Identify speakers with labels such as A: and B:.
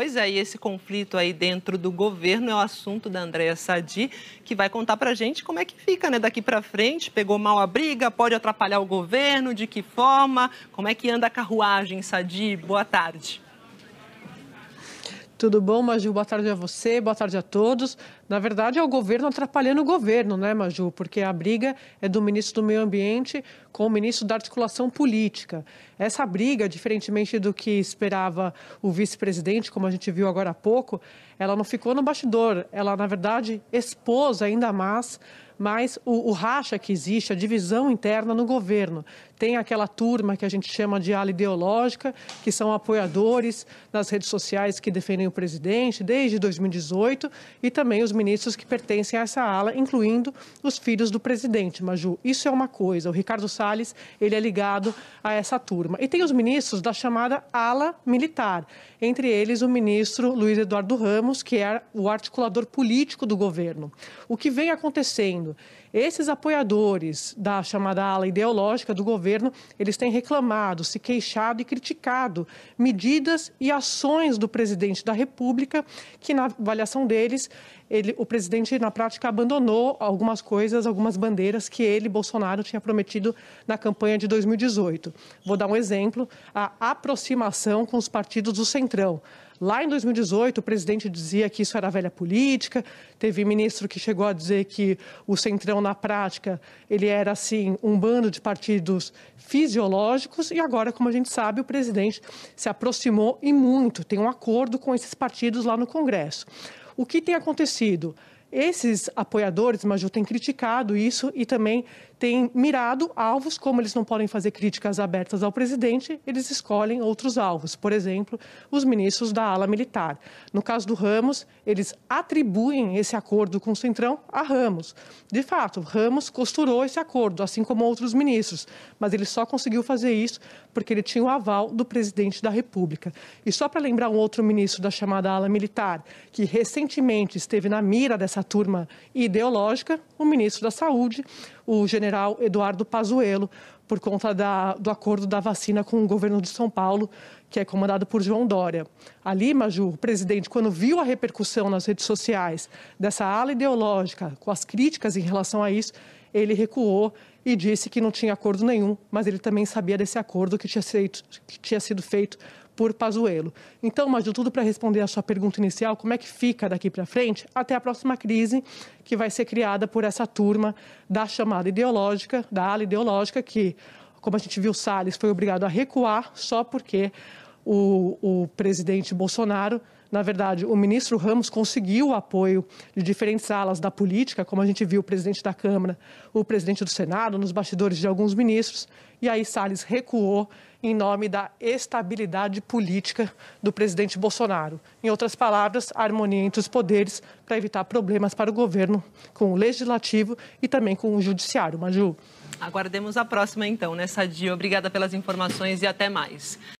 A: Pois é, e esse conflito aí dentro do governo é o assunto da Andréa Sadi, que vai contar para gente como é que fica, né, daqui para frente, pegou mal a briga, pode atrapalhar o governo, de que forma, como é que anda a carruagem, Sadi? Boa tarde.
B: Tudo bom, Maju? Boa tarde a você, boa tarde a todos. Na verdade, é o governo atrapalhando o governo, né, Maju? Porque a briga é do ministro do Meio Ambiente com o ministro da Articulação Política. Essa briga, diferentemente do que esperava o vice-presidente, como a gente viu agora há pouco, ela não ficou no bastidor. Ela, na verdade, expôs ainda mais mas o, o racha que existe, a divisão interna no governo. Tem aquela turma que a gente chama de ala ideológica, que são apoiadores nas redes sociais que defendem o presidente desde 2018, e também os ministros que pertencem a essa ala, incluindo os filhos do presidente. Maju, isso é uma coisa. O Ricardo Salles, ele é ligado a essa turma. E tem os ministros da chamada ala militar, entre eles o ministro Luiz Eduardo Ramos, que é o articulador político do governo. O que vem acontecendo mundo. Esses apoiadores da chamada ala ideológica do governo, eles têm reclamado, se queixado e criticado medidas e ações do presidente da República, que na avaliação deles, ele, o presidente na prática abandonou algumas coisas, algumas bandeiras que ele, Bolsonaro, tinha prometido na campanha de 2018. Vou dar um exemplo, a aproximação com os partidos do Centrão. Lá em 2018, o presidente dizia que isso era velha política, teve ministro que chegou a dizer que o Centrão então, na prática, ele era, assim, um bando de partidos fisiológicos e agora, como a gente sabe, o presidente se aproximou e muito, tem um acordo com esses partidos lá no Congresso. O que tem acontecido? Esses apoiadores, Maju, têm criticado isso e também têm mirado alvos, como eles não podem fazer críticas abertas ao presidente, eles escolhem outros alvos, por exemplo, os ministros da ala militar. No caso do Ramos, eles atribuem esse acordo com o Centrão a Ramos. De fato, Ramos costurou esse acordo, assim como outros ministros, mas ele só conseguiu fazer isso porque ele tinha o aval do presidente da República. E só para lembrar um outro ministro da chamada ala militar, que recentemente esteve na mira dessa turma ideológica, o ministro da Saúde, o general Eduardo Pazuello, por conta da, do acordo da vacina com o governo de São Paulo, que é comandado por João Dória. Ali, Maju, o presidente, quando viu a repercussão nas redes sociais dessa ala ideológica, com as críticas em relação a isso, ele recuou e disse que não tinha acordo nenhum, mas ele também sabia desse acordo que tinha, feito, que tinha sido feito por Pazuello. Então, mais de tudo, para responder a sua pergunta inicial, como é que fica daqui para frente até a próxima crise que vai ser criada por essa turma da chamada ideológica, da ala ideológica, que, como a gente viu, Salles foi obrigado a recuar só porque o, o presidente Bolsonaro na verdade, o ministro Ramos conseguiu o apoio de diferentes alas da política, como a gente viu o presidente da Câmara, o presidente do Senado, nos bastidores de alguns ministros, e aí Salles recuou em nome da estabilidade política do presidente Bolsonaro. Em outras palavras, harmonia entre os poderes para evitar problemas para o governo com o legislativo e também com o judiciário. Maju.
A: Aguardemos a próxima então, né, Sadia? Obrigada pelas informações e até mais.